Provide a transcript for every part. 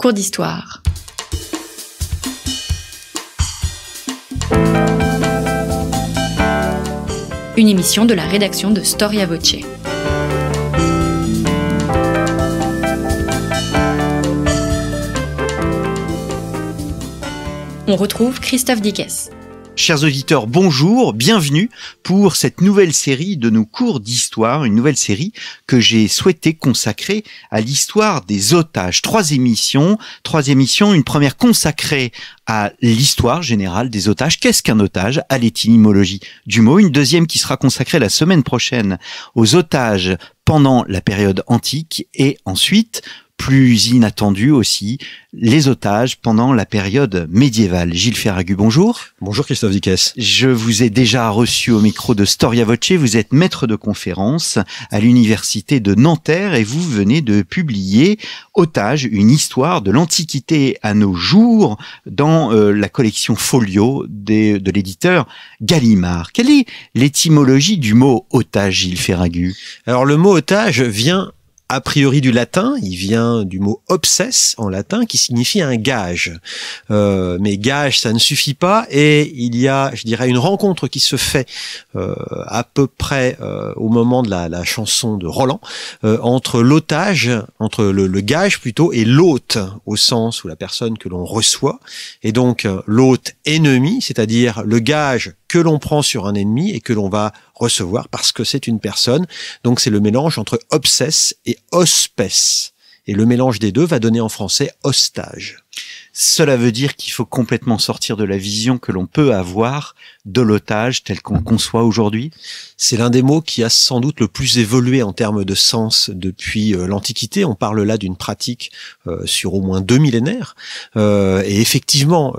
Cours d'histoire. Une émission de la rédaction de Storia Voce. On retrouve Christophe Dickès. Chers auditeurs, bonjour, bienvenue pour cette nouvelle série de nos cours d'histoire, une nouvelle série que j'ai souhaité consacrer à l'histoire des otages. Trois émissions, trois émissions, une première consacrée à l'histoire générale des otages. Qu'est-ce qu'un otage À l'étymologie du mot. Une deuxième qui sera consacrée la semaine prochaine aux otages pendant la période antique et ensuite plus inattendu aussi, les otages pendant la période médiévale. Gilles Ferragu, bonjour. Bonjour Christophe Dickès. Je vous ai déjà reçu au micro de Storia Voce. Vous êtes maître de conférence à l'université de Nanterre et vous venez de publier Otage, une histoire de l'Antiquité à nos jours dans euh, la collection Folio de l'éditeur Gallimard. Quelle est l'étymologie du mot otage, Gilles Ferragu Alors le mot otage vient a priori du latin, il vient du mot obsess en latin qui signifie un gage. Euh, mais gage, ça ne suffit pas et il y a, je dirais, une rencontre qui se fait euh, à peu près euh, au moment de la, chanson de Roland entre l'otage, entre le, le, gage plutôt et l'hôte au sens où la personne que l'on reçoit et donc l'hôte ennemi, c'est-à-dire le gage que l'on prend sur un ennemi et que l'on va recevoir parce que c'est une personne. Donc c'est le mélange entre obsesse et hospesse. Et le mélange des deux va donner en français hostage. Cela veut dire qu'il faut complètement sortir de la vision que l'on peut avoir de l'otage tel qu'on conçoit aujourd'hui C'est l'un des mots qui a sans doute le plus évolué en termes de sens depuis euh, l'Antiquité. On parle là d'une pratique euh, sur au moins deux millénaires. Euh, et effectivement,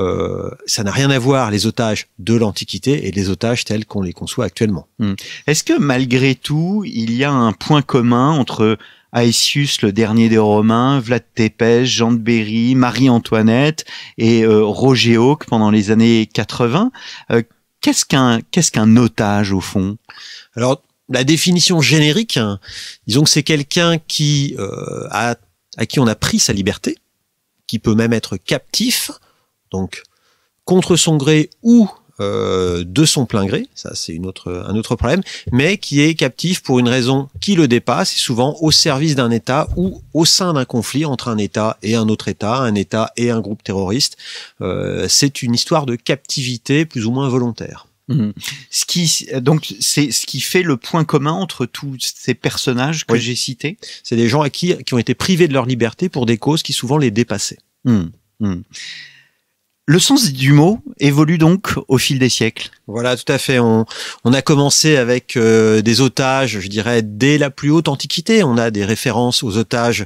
ça n'a rien à voir les otages de l'Antiquité et les otages tels qu'on les conçoit actuellement. Hmm. Est-ce que malgré tout, il y a un point commun entre Aïsius, le dernier des Romains, Vlad Tepes, Jean de Berry, Marie-Antoinette et Roger Hawke pendant les années 80 qu'est-ce qu'un qu'est-ce qu'un otage au fond Alors la définition générique, hein, disons que c'est quelqu'un qui euh, à qui on a pris sa liberté, qui peut même être captif, donc contre son gré ou euh, de son plein gré, ça c'est une autre, un autre problème, mais qui est captif pour une raison qui le dépasse, souvent au service d'un État ou au sein d'un conflit entre un État et un autre État, un État et un groupe terroriste. Euh, c'est une histoire de captivité plus ou moins volontaire. Mmh. Ce qui donc c'est ce qui fait le point commun entre tous ces personnages que j'ai cités. C'est des gens à qui qui ont été privés de leur liberté pour des causes qui souvent les dépassaient. Mmh. Mmh. Le sens du mot évolue donc au fil des siècles. Voilà, tout à fait. On, on a commencé avec euh, des otages, je dirais, dès la plus haute antiquité. On a des références aux otages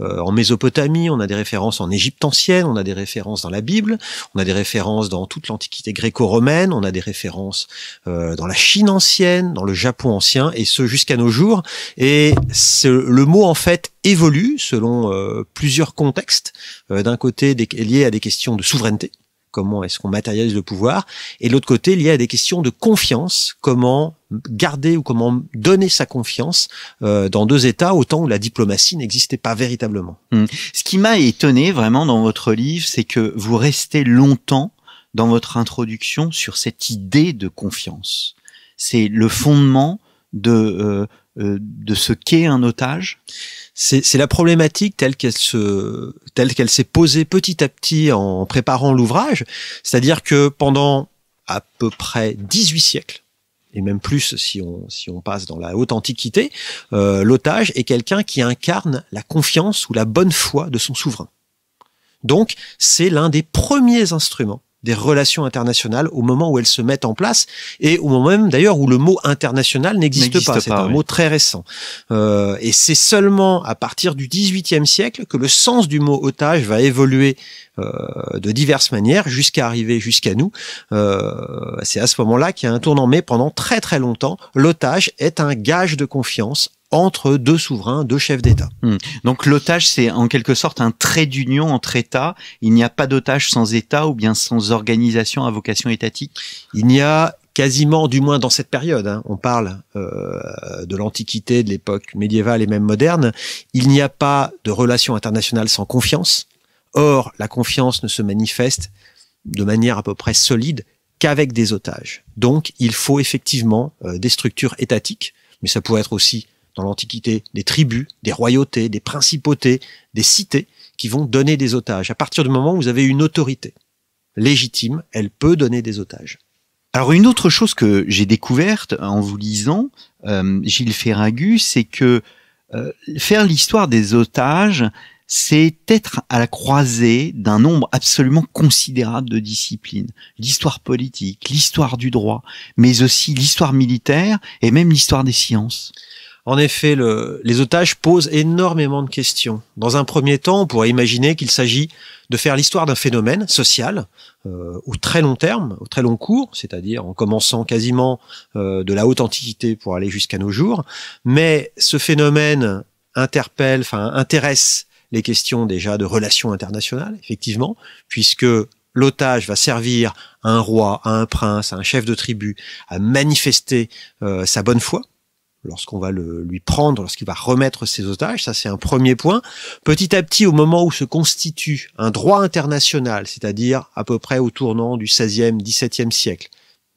euh, en Mésopotamie, on a des références en Égypte ancienne, on a des références dans la Bible, on a des références dans toute l'antiquité gréco-romaine, on a des références euh, dans la Chine ancienne, dans le Japon ancien, et ce jusqu'à nos jours. Et ce, le mot, en fait, évolue selon plusieurs contextes. D'un côté, des, lié à des questions de souveraineté comment est-ce qu'on matérialise le pouvoir, et de l'autre côté, il y a des questions de confiance, comment garder ou comment donner sa confiance euh, dans deux États au temps où la diplomatie n'existait pas véritablement. Hum. Ce qui m'a étonné vraiment dans votre livre, c'est que vous restez longtemps dans votre introduction sur cette idée de confiance. C'est le fondement de euh, euh, de ce qu'est un otage c'est la problématique telle qu'elle se telle qu'elle s'est posée petit à petit en préparant l'ouvrage, c'est-à-dire que pendant à peu près 18 siècles et même plus si on si on passe dans la haute antiquité, euh, l'otage est quelqu'un qui incarne la confiance ou la bonne foi de son souverain. Donc, c'est l'un des premiers instruments des relations internationales au moment où elles se mettent en place et au moment même d'ailleurs où le mot international n'existe pas. c'est un mot très récent. Euh, et c'est seulement à partir du XVIIIe siècle que le sens du mot otage va évoluer euh, de diverses manières jusqu'à arriver jusqu'à nous. Euh, c'est à ce moment-là qu'il y a un tournant, mais pendant très très longtemps, l'otage est un gage de confiance entre deux souverains, deux chefs d'État. Hmm. Donc l'otage, c'est en quelque sorte un trait d'union entre États. Il n'y a pas d'otage sans État ou bien sans organisation à vocation étatique. Il n'y a quasiment, du moins dans cette période, hein, on parle euh, de l'Antiquité, de l'époque médiévale et même moderne, il n'y a pas de relation internationale sans confiance. Or, la confiance ne se manifeste de manière à peu près solide qu'avec des otages. Donc, il faut effectivement euh, des structures étatiques, mais ça pourrait être aussi dans l'Antiquité des tribus, des royautés, des principautés, des cités qui vont donner des otages. À partir du moment où vous avez une autorité légitime, elle peut donner des otages. Alors une autre chose que j'ai découverte en vous lisant, euh, Gilles Ferragu, c'est que euh, faire l'histoire des otages, c'est être à la croisée d'un nombre absolument considérable de disciplines. L'histoire politique, l'histoire du droit, mais aussi l'histoire militaire et même l'histoire des sciences. En effet, les otages posent énormément de questions. Dans un premier temps, on pourrait imaginer qu'il s'agit de faire l'histoire d'un phénomène social euh, au très long terme, au très long cours, c'est-à-dire en commençant quasiment euh, de la haute antiquité pour aller jusqu'à nos jours. Mais ce phénomène interpelle, enfin intéresse les questions déjà de relations internationales, effectivement, puisque l'otage va servir à un roi, à un prince, à un chef de tribu à manifester euh, sa bonne foi lorsqu'on va le, lui prendre, lorsqu'il va remettre ses otages, ça c'est un premier point. Petit à petit, au moment où se constitue un droit international, c'est-à-dire à peu près au tournant du 16e, 17e siècle,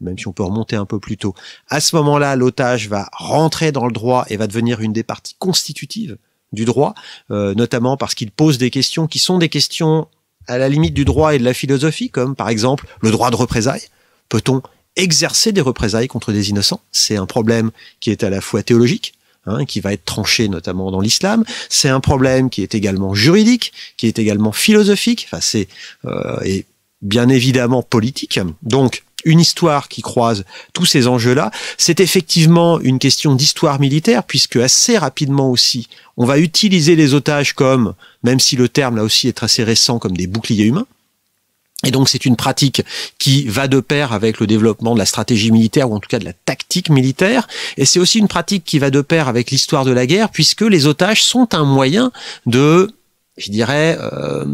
même si on peut remonter un peu plus tôt, à ce moment-là, l'otage va rentrer dans le droit et va devenir une des parties constitutives du droit, euh, notamment parce qu'il pose des questions qui sont des questions à la limite du droit et de la philosophie, comme par exemple le droit de représailles. Peut-on exercer des représailles contre des innocents. C'est un problème qui est à la fois théologique, hein, qui va être tranché notamment dans l'islam. C'est un problème qui est également juridique, qui est également philosophique, enfin c'est euh, et bien évidemment politique. Donc une histoire qui croise tous ces enjeux-là, c'est effectivement une question d'histoire militaire, puisque assez rapidement aussi, on va utiliser les otages comme, même si le terme là aussi est assez récent, comme des boucliers humains. Et donc c'est une pratique qui va de pair avec le développement de la stratégie militaire ou en tout cas de la tactique militaire. Et c'est aussi une pratique qui va de pair avec l'histoire de la guerre puisque les otages sont un moyen de je dirais, euh,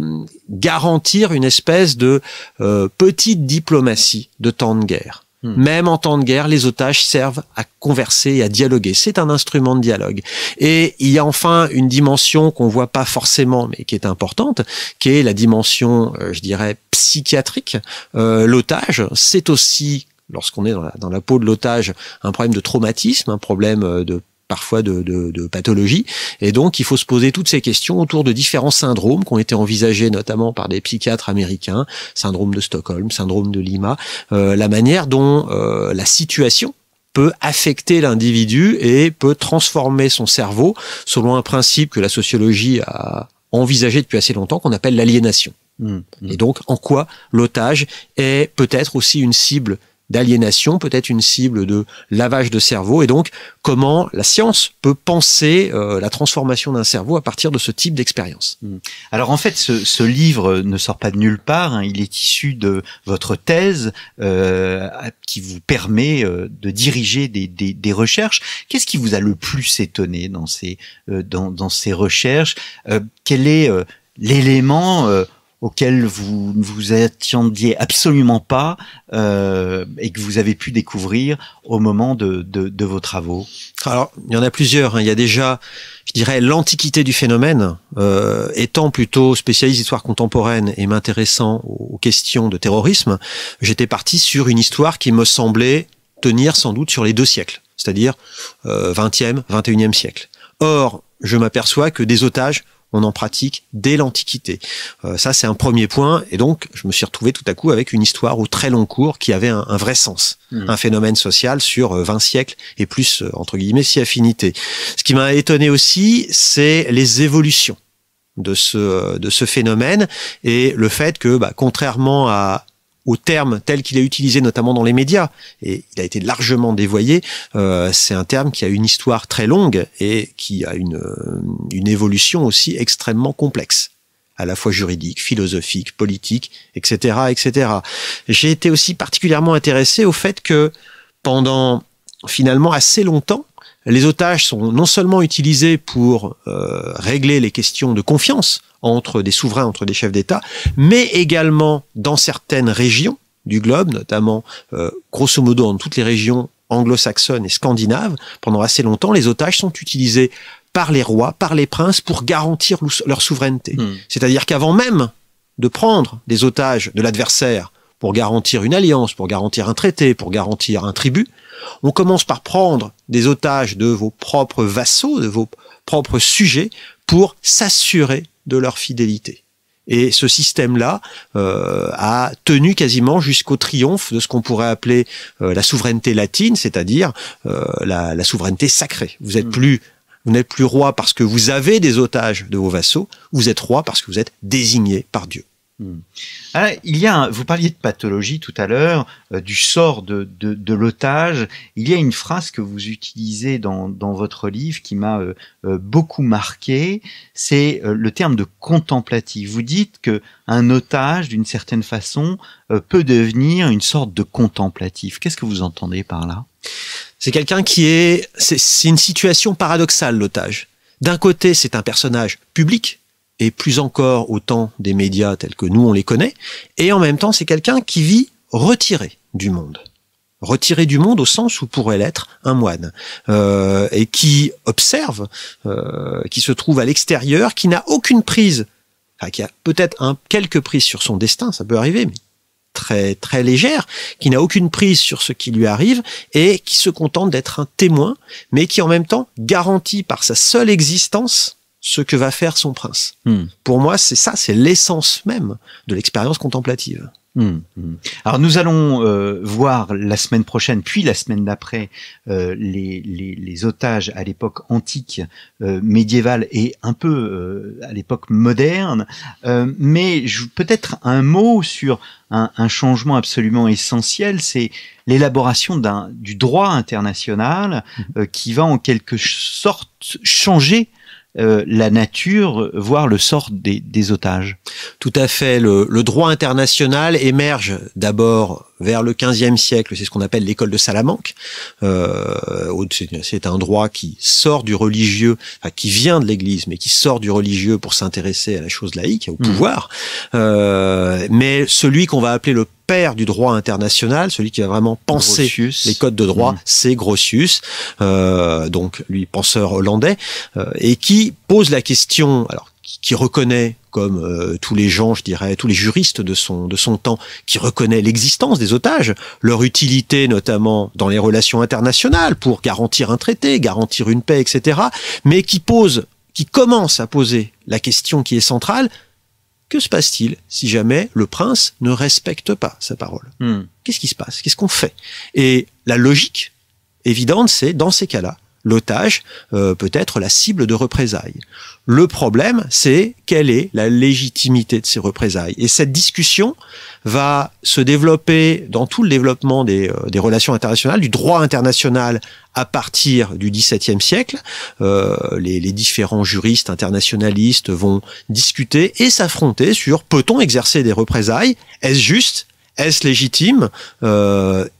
garantir une espèce de euh, petite diplomatie de temps de guerre. Hmm. Même en temps de guerre, les otages servent à converser et à dialoguer. C'est un instrument de dialogue. Et il y a enfin une dimension qu'on voit pas forcément, mais qui est importante, qui est la dimension, euh, je dirais, psychiatrique. Euh, l'otage, c'est aussi lorsqu'on est dans la, peau de l'otage, un problème de traumatisme, un problème euh, de parfois de, pathologie. Et donc, il faut se poser toutes ces questions autour de différents syndromes qui ont été envisagés notamment par des psychiatres américains, syndrome de Stockholm, syndrome de Lima, euh, la manière dont euh, la situation peut affecter l'individu et peut transformer son cerveau selon un principe que la sociologie a envisagé depuis assez longtemps qu'on appelle l'aliénation. Mmh, mmh. Et donc, en quoi l'otage est peut-être aussi une cible d'aliénation, peut-être une cible de lavage de cerveau, et donc comment la science peut penser euh, la transformation d'un cerveau à partir de ce type d'expérience. Hmm. Alors en fait, ce, livre ne sort pas de nulle part, hein. il est issu de votre thèse euh, qui vous permet euh, de diriger des, recherches. Qu'est-ce qui vous a le plus étonné dans ces, dans, dans ces recherches Quel est l'élément auquel vous ne vous attendiez absolument pas euh, et que vous avez pu découvrir au moment de, vos travaux Alors, il y en a plusieurs. Hein. Il y a déjà, je dirais, l'antiquité du phénomène. Euh, étant plutôt spécialiste d'histoire contemporaine et m'intéressant aux questions de terrorisme, j'étais parti sur une histoire qui me semblait tenir sans doute sur les deux siècles, c'est-à-dire euh, 20e, 21e siècle. Or, je m'aperçois que des otages on en pratique dès l'Antiquité. Euh, ça, c'est un premier point. Et donc, je me suis retrouvé tout à coup avec une histoire au très long cours qui avait un, vrai sens, mmh. un phénomène social sur 20 euh, siècles et plus, euh, entre guillemets, si affinité. Ce qui m'a étonné aussi, c'est les évolutions de ce, de ce phénomène et le fait que, bah, contrairement à au terme tel qu'il est utilisé notamment dans les médias, et il a été largement dévoyé, euh, c'est un terme qui a une histoire très longue et qui a une, euh, une évolution aussi extrêmement complexe à la fois juridique, philosophique, politique, etc., etc. J'ai été aussi particulièrement intéressé au fait que pendant finalement assez longtemps, les otages sont non seulement utilisés pour euh, régler les questions de confiance entre des souverains, entre des chefs d'État, mais également dans certaines régions du globe, notamment euh, grosso modo dans toutes les régions anglo-saxonnes et scandinaves, pendant assez longtemps, les otages sont utilisés par les rois, par les princes, pour garantir leur souveraineté. Hmm. C'est-à-dire qu'avant même de prendre des otages de l'adversaire pour garantir une alliance, pour garantir un traité, pour garantir un tribut, on commence par prendre des otages de vos propres vassaux, de vos propres sujets, pour s'assurer de leur fidélité. Et ce système-là euh, a tenu quasiment jusqu'au triomphe de ce qu'on pourrait appeler euh, la souveraineté latine, c'est-à-dire euh, la, souveraineté sacrée. Vous êtes mm. plus vous n'êtes plus roi parce que vous avez des otages de vos vassaux, vous êtes roi parce que vous êtes désigné par Dieu. Hmm. Ah, il y a vous parliez de pathologie tout à l'heure, euh, du sort de, l'otage. Il y a une phrase que vous utilisez dans, votre livre qui m'a euh, euh, beaucoup marqué. C'est le terme de contemplatif. Vous dites que un otage, d'une certaine façon, peut devenir une sorte de contemplatif. Qu'est-ce que vous entendez par là C'est quelqu'un qui est. C'est une situation paradoxale l'otage. D'un côté, c'est un personnage public et plus encore au temps des médias tels que nous on les connaît, et en même temps c'est quelqu'un qui vit retiré du monde retiré du monde au sens où pourrait l'être un moine, euh, et qui observe, euh, qui se trouve à l'extérieur, qui n'a aucune prise, enfin qui a peut-être un, quelques prises sur son destin, ça peut arriver, mais très très légère, qui n'a aucune prise sur ce qui lui arrive et qui se contente d'être un témoin, mais qui en même temps garantit par sa seule existence ce que va faire son prince. Hmm. Pour moi, c'est ça, c'est l'essence même de l'expérience contemplative. Hmm. Hmm. Alors nous allons euh, voir la semaine prochaine, puis la semaine d'après, euh, les, les, les, otages à l'époque antique, euh, médiévale et un peu à l'époque moderne. mais peut-être un mot sur un, un changement absolument essentiel, c'est l'élaboration d'un, du droit international mm-hmm. qui va en quelque sorte changer euh, la nature, voire le sort des, otages. Tout à fait. le droit international émerge d'abord vers le 15 siècle, c'est ce qu'on appelle l'école de Salamanque. Euh, c'est un droit qui sort du religieux, enfin, qui vient de l'Église, mais qui sort du religieux pour s'intéresser à la chose laïque, au hmm. pouvoir. Euh, mais celui qu'on va appeler le père du droit international, celui qui a vraiment pensé les codes de droit, hmm. c'est Grotius, euh, donc lui penseur hollandais, et qui pose la question, alors qui reconnaît, comme euh, tous les gens, je dirais, tous les juristes de son, de son temps, qui reconnaît l'existence des otages, leur utilité notamment dans les relations internationales pour garantir un traité, garantir une paix, etc., mais qui pose, qui commence à poser la question qui est centrale, que se passe-t-il si jamais le prince ne respecte pas sa parole hmm. Qu'est-ce qui se passe Qu'est-ce qu'on fait Et la logique évidente, c'est dans ces cas-là, l'otage euh, peut être la cible de représailles. Le problème, c'est quelle est la légitimité de ces représailles. Et cette discussion va se développer dans tout le développement des, euh, relations internationales, du droit international à partir du XVIIe siècle. Euh, les, différents juristes internationalistes vont discuter et s'affronter sur peut-on exercer des représailles Est-ce juste Est-ce légitime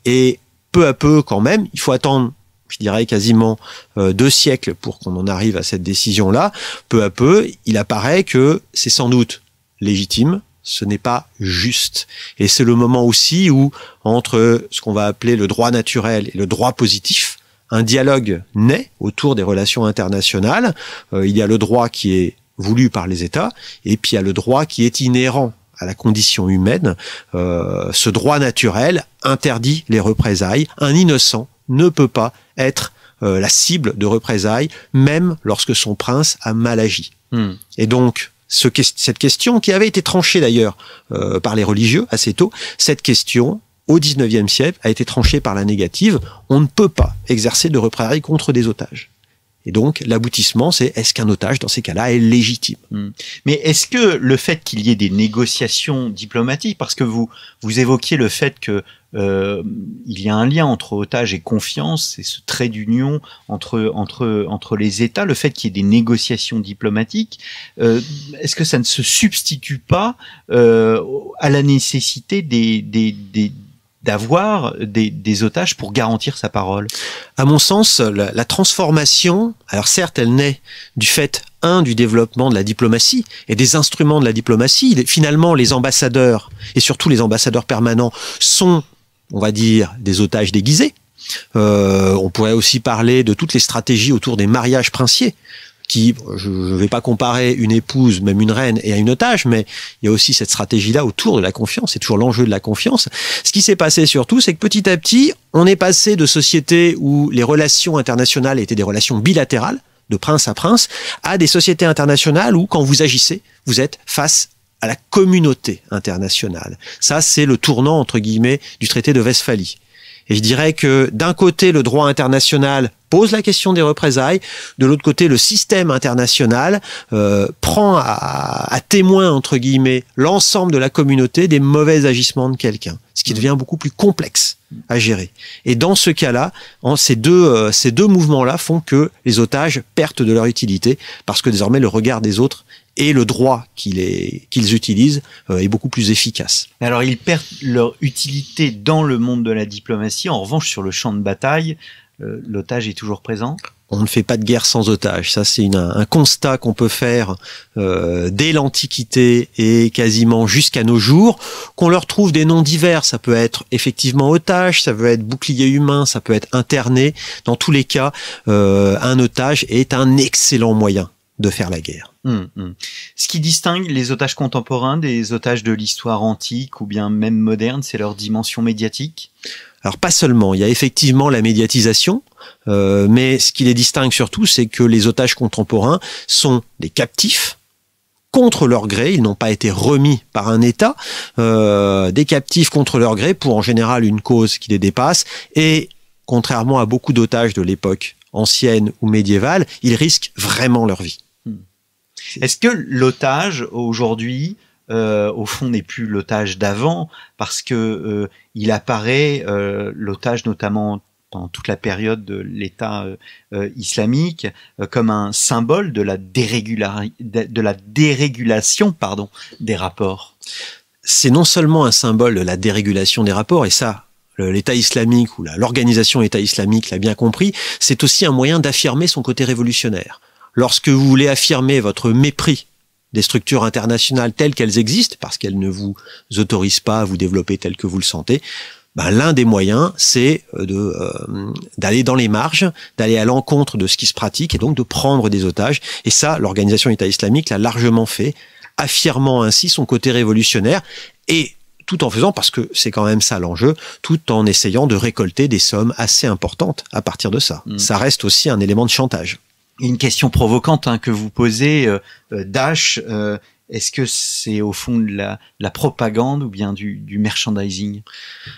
Et peu à peu quand même, il faut attendre je dirais quasiment euh, deux siècles pour qu'on en arrive à cette décision-là, peu à peu, il apparaît que c'est sans doute légitime, ce n'est pas juste. Et c'est le moment aussi où, entre ce qu'on va appeler le droit naturel et le droit positif, un dialogue naît autour des relations internationales. Euh, il y a le droit qui est voulu par les États, et puis il y a le droit qui est inhérent à la condition humaine. Euh, ce droit naturel interdit les représailles. Un innocent ne peut pas être euh, la cible de représailles, même lorsque son prince a mal agi. Hmm. Et donc, cette question, qui avait été tranchée d'ailleurs euh, par les religieux assez tôt, cette question, au 19e siècle, a été tranchée par la négative. On ne peut pas exercer de représailles contre des otages. Et donc, l'aboutissement, c'est est-ce qu'un otage, dans ces cas-là, est légitime hmm. Mais est-ce que le fait qu'il y ait des négociations diplomatiques, parce que vous, vous évoquiez le fait que euh, il y a un lien entre otage et confiance, c'est ce trait d'union entre, entre, entre les États, le fait qu'il y ait des négociations diplomatiques, euh, est-ce que ça ne se substitue pas euh, à la nécessité des, des, des, d'avoir des, otages pour garantir sa parole À mon sens, la, la transformation, alors certes, elle naît du fait, un, du développement de la diplomatie et des instruments de la diplomatie. Finalement, les ambassadeurs, et surtout les ambassadeurs permanents, sont, on va dire, des otages déguisés. Euh, on pourrait aussi parler de toutes les stratégies autour des mariages princiers je ne vais pas comparer une épouse, même une reine, et à une otage, mais il y a aussi cette stratégie-là autour de la confiance, c'est toujours l'enjeu de la confiance. Ce qui s'est passé surtout, c'est que petit à petit, on est passé de sociétés où les relations internationales étaient des relations bilatérales, de prince à prince, à des sociétés internationales où, quand vous agissez, vous êtes face à la communauté internationale. Ça, c'est le tournant, entre guillemets, du traité de Westphalie. Et je dirais que d'un côté, le droit international pose la question des représailles, de l'autre côté, le système international euh, prend à, témoin, entre guillemets, l'ensemble de la communauté des mauvais agissements de quelqu'un, ce qui mmh. devient beaucoup plus complexe à gérer. Et dans ce cas-là, ces deux, euh, ces deux mouvements-là font que les otages perdent de leur utilité, parce que désormais, le regard des autres et le droit qu'ils utilisent euh, est beaucoup plus efficace. Alors ils perdent leur utilité dans le monde de la diplomatie. En revanche, sur le champ de bataille, euh, l'otage est toujours présent on ne fait pas de guerre sans otage. Ça, c'est un constat qu'on peut faire euh, dès l'Antiquité et quasiment jusqu'à nos jours, qu'on leur trouve des noms divers. Ça peut être effectivement otage, ça peut être bouclier humain, ça peut être interné. Dans tous les cas, un otage est un excellent moyen de faire la guerre. Hum, hum. Ce qui distingue les otages contemporains des otages de l'histoire antique ou bien même moderne, c'est leur dimension médiatique Alors pas seulement, il y a effectivement la médiatisation, euh, mais ce qui les distingue surtout, c'est que les otages contemporains sont des captifs, contre leur gré, ils n'ont pas été remis par un État, euh, des captifs contre leur gré pour en général une cause qui les dépasse, et contrairement à beaucoup d'otages de l'époque ancienne ou médiévale, ils risquent vraiment leur vie. Est-ce que l'otage aujourd'hui euh, au fond n'est plus l'otage d'avant parce que euh, il apparaît euh, l'otage notamment dans toute la période de l'État islamique comme un symbole de la, de la dérégulation pardon des rapports. C'est non seulement un symbole de la dérégulation des rapports et ça l'État islamique ou l'organisation État islamique l'a bien compris, c'est aussi un moyen d'affirmer son côté révolutionnaire lorsque vous voulez affirmer votre mépris des structures internationales telles qu'elles existent, parce qu'elles ne vous autorisent pas à vous développer tel que vous le sentez, ben, l'un des moyens, c'est euh, euh, d'aller dans les marges, d'aller à l'encontre de ce qui se pratique et donc de prendre des otages. Et ça, l'organisation État islamique l'a largement fait, affirmant ainsi son côté révolutionnaire et tout en faisant, parce que c'est quand même ça l'enjeu, tout en essayant de récolter des sommes assez importantes à partir de ça. Mmh. Ça reste aussi un élément de chantage une question provocante hein, que vous posez, euh, euh, Daesh, euh, est-ce que c'est au fond de la, propagande ou bien du, merchandising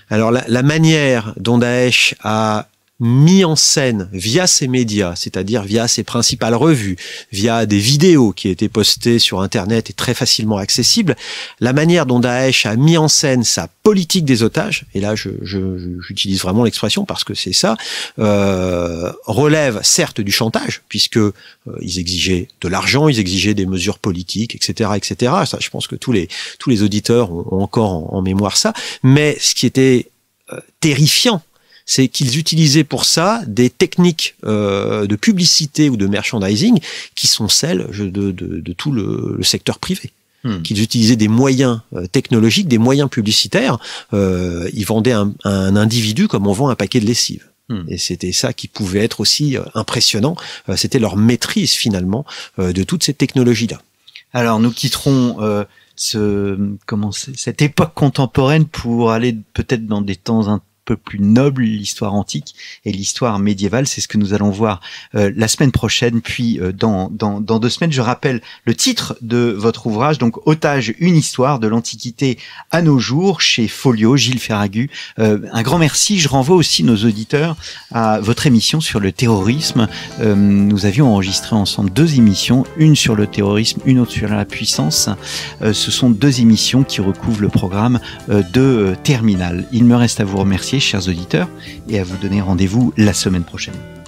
Alors la, la, manière dont Daesh a mis en scène via ses médias, c'est-à-dire via ses principales revues, via des vidéos qui étaient postées sur Internet et très facilement accessibles, la manière dont Daesh a mis en scène sa politique des otages, et là j'utilise vraiment l'expression parce que c'est ça, euh, relève certes du chantage, puisque euh, ils exigeaient de l'argent, ils exigeaient des mesures politiques, etc. etc. Ça, je pense que tous les, tous les auditeurs ont, encore en, mémoire ça, mais ce qui était euh, terrifiant c'est qu'ils utilisaient pour ça des techniques euh, de publicité ou de merchandising qui sont celles de, de, tout le, secteur privé. Hmm. Qu'ils utilisaient des moyens euh, technologiques, des moyens publicitaires. Euh, ils vendaient un, un individu comme on vend un paquet de lessive. Hmm. Et c'était ça qui pouvait être aussi euh, impressionnant. C'était leur maîtrise finalement de toutes ces technologies-là. Alors nous quitterons ce, comment cette époque contemporaine pour aller peut-être dans des temps peu plus noble, l'histoire antique et l'histoire médiévale. C'est ce que nous allons voir euh, la semaine prochaine, puis euh, dans, dans, dans, deux semaines. Je rappelle le titre de votre ouvrage, donc Otage, une histoire de l'Antiquité à nos jours, chez Folio, Gilles Ferragu. Euh, un grand merci. Je renvoie aussi nos auditeurs à votre émission sur le terrorisme. nous avions enregistré ensemble deux émissions, une sur le terrorisme, une autre sur la puissance. ce sont deux émissions qui recouvrent le programme de Terminal. Il me reste à vous remercier chers auditeurs, et à vous donner rendez-vous la semaine prochaine.